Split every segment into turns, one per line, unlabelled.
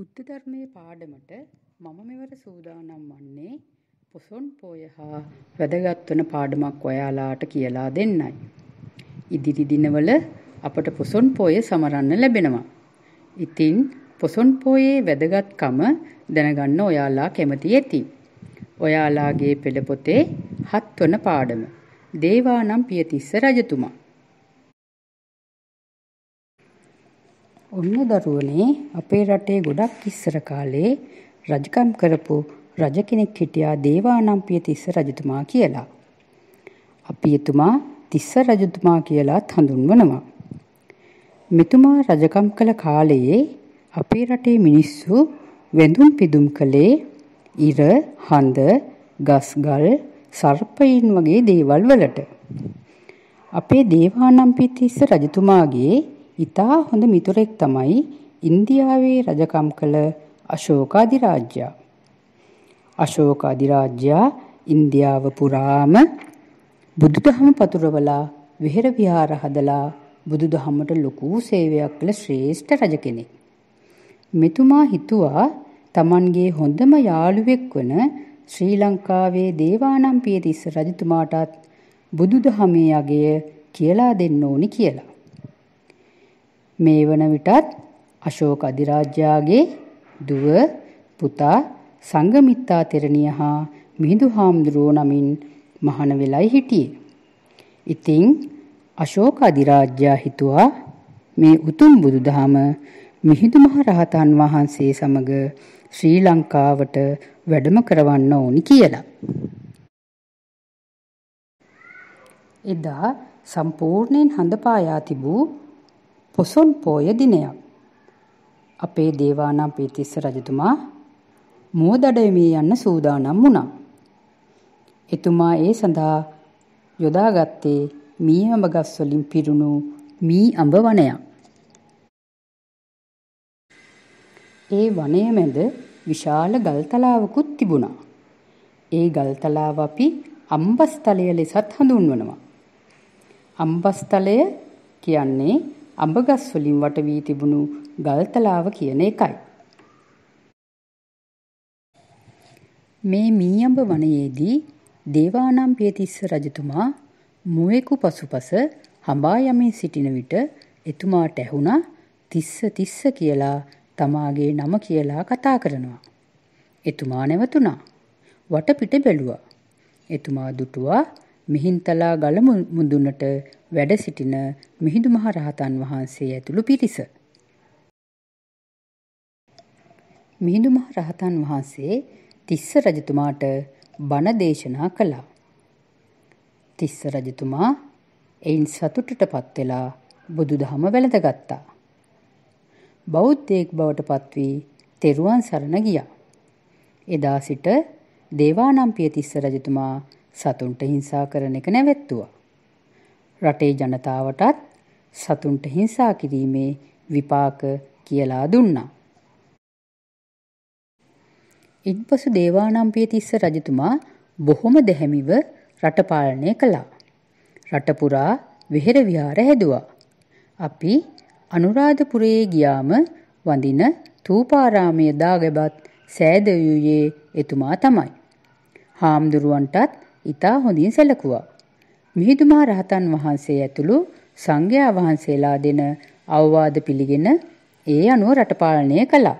බුද්ධ ධර්මයේ පාඩමට මම මෙවර සූදානම් වන්නේ පොසොන් පෝය හා වැදගත් වන පාඩමක් ඔයාලාට කියලා දෙන්නයි. ඉදිරි දිනවල අපට පොසොන් පෝය සමරන්න ලැබෙනවා. ඉතින් පොසොන් පෝයේ වැදගත්කම දැනගන්න ඔයාලා කැමති ඇති. ඔයාලාගේ පෙළ පොතේ හත්වන පාඩම. දේවානම් පියතිස්ස රජතුමා ඔන්න දරුවනේ අපේ රටේ ගොඩක් ඉස්සර කාලේ රජකම් කරපු රජ කෙනෙක් හිටියා දේවානම්පිය තිස්ස රජතුමා කියලා. අපි එතුමා තිස්ස රජතුමා කියලාත් හඳුන්වනවා. මෙතුමා රජකම් කළ කාලයේ අපේ රටේ මිනිස්සු වැඳුම් පිදුම් කළේ ඉර, හඳ, ගස්ගල්, සර්පයින් වගේ දේවල් වලට. අපේ දේවානම්පිය තිස්ස රජතුමාගේ ඉතා හොඳ මිතුරෙක් තමයි ඉන්දියාවේ රජකම් කළ අශෝක අධිරාජ්‍යයා. අශෝක අධිරාජ්‍යයා ඉන්දියාව පුරාම බුදුදහම පතුරවලා විහෙර විහාර හදලා බුදුදහමට ලොකු සේවයක් කළ ශ්‍රේෂ්ඨ රජ කෙනෙක්. මෙතුමා හිතුවා තමන්ගේ හොඳම යාළුවෙක් වන ශ්‍රී ලංකාවේ දේවානම් පියතිස්ස රජතුමාටත් බුදුදහමේ අගය කියලා දෙන්න ඕනි කියලා. මේ වන විටත් අශෝක අධිරාජ්‍යයාගේ දුව පුතා සංගමිත්තා තෙරණිය හා මිහිඳු හාමුදුරුවෝ නමින් මහන වෙලයි හිටියේ. ඉතින් අශෝක අධිරාජ්‍යයා හිතුවා මේ උතුම් බුදුදහම මිහිඳු මහ රහතන් වහන්සේ සමග ශ්‍රී ලංකාවට වැඩම කරවන්න ඕනි කියලා. එදා සම්පූර්ණයෙන් හඳපායා තිබූ පොසොන් පෝය දිනයක්. අපේ දේවානම් පීතිස්ස රජතුමා මුවදඩයමී යන්න සූදානම් වුණා. එතුමා ඒ සඳහා යොදාගත්තේ මී අඹ ගස් වලින් පිරුණු මී අඹ වනයක්. ඒ වනය මැද විශාල ගල් තලාවකුත් තිබුණා. ඒ ගල් තලාව අපි අම්බස්තලය ලෙසත් හඳුන්වනවා. අම්බස්තලය කියන්නේ අඹගස් වලින් වට වී තිබුණු ගල්තලාව කියන එකයි. මේ මී අඹ වනයේදී දේවානම් පියතිස්ස රජතුමා මුවෙකු පසුපස හඹා යමින් සිටින විට එතුමාට ඇහුණා තිස්ස තිස්ස කියලා තමාගේ නම කියලා කතා කරනවා. එතුමා නැවතුණා. වටපිට බැලුවා. එතුමා දුටුවා මිහින්තලා ගල මුදුනට වැඩ සිටින මිහිඳු මහ රහතන් වහන්සේ ඇතුළු පිරිස. මිහිඳු මහ රහතන් වහන්සේ තිස්ස රජතුමාට බණ දේශනා කළා. තිස්ස රජතුමා එයින් සතුටටපත් වෙලා බුදුදහම වැළඳගත්තා. බෞද්ධයෙක් බවට පත්වී තෙරුවන් සරණ ගියා. එදා සිට දේවානම්පිය තිස්ස රජතුමා සතුන්ට හිංසා කරන එක නැවැත්තුවා. රටේ ජනතාවටත් සතුන්ට හිංසා කිරීමේ විපාක කියලා දුන්නා. ඉන්පසු දේවානම්පිය තිස්ස රජතුමා බොහොම දැහැමිව රට පාලනය කළා. රට පුරා විහෙර විහාර හැදුවා. අපි අනුරාධපුරයේ ගියාම වඳින තූපාරාමයේ දාගැබත් සෑදවුවේ එතුමා තමයි. හාමුදුරුවන්ටත් ඉතා හොඳින් සැලකුවා. මිහිඳුමා රහතන් වහන්සේ ඇතුළු සංඝයා වහන්සේලා දෙන අවවාද පිළිගෙන ඒ අනුව රට පාලනය කළා.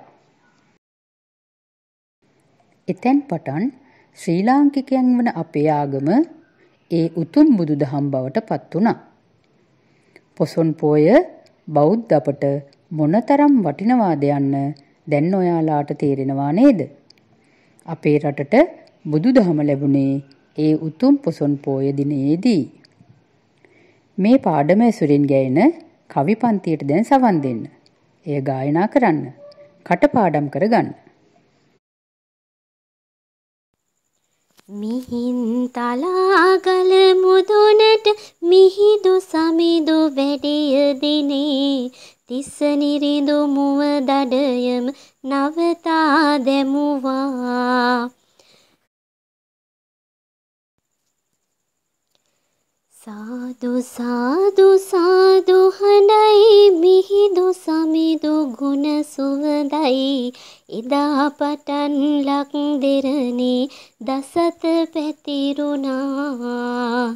එතෙන් පටන් ශ්‍රී ලාංකිකයන් වන අපේ ආගම ඒ උතුම් බුදුදහම් බවට පත් වුණා. පොසොන් පෝය බෞද්ධ අපට මොනතරම් වටිනවාද යන්න දැන් ඔයාලාට තේරෙනවා නේද? අපේ රටට බුදුදහම ලැබුණේ ඒ උතුම් පොසොන් පෝය දිනයේදී මේ පාඩම ඇසුරින් ගැයෙන කවි පන්තියට දැන් සවන් දෙන්න. එය ගායනා කරන්න. කටපාඩම් කරගන්න. මිහින්තලාගල මුදුනට මිහිදු සමිදු වැඩිය දිනේ තිස්ස නිරිඳු මුව දඩයම නවතා දැමුවා ಸಾಧು ಸಾಧು ಸಾಧು ಹನೈ මිහිදු සමිදු ගුණ සුවදයි එදා පටන් ලක් දෙරණේ දසත පැතිරුණා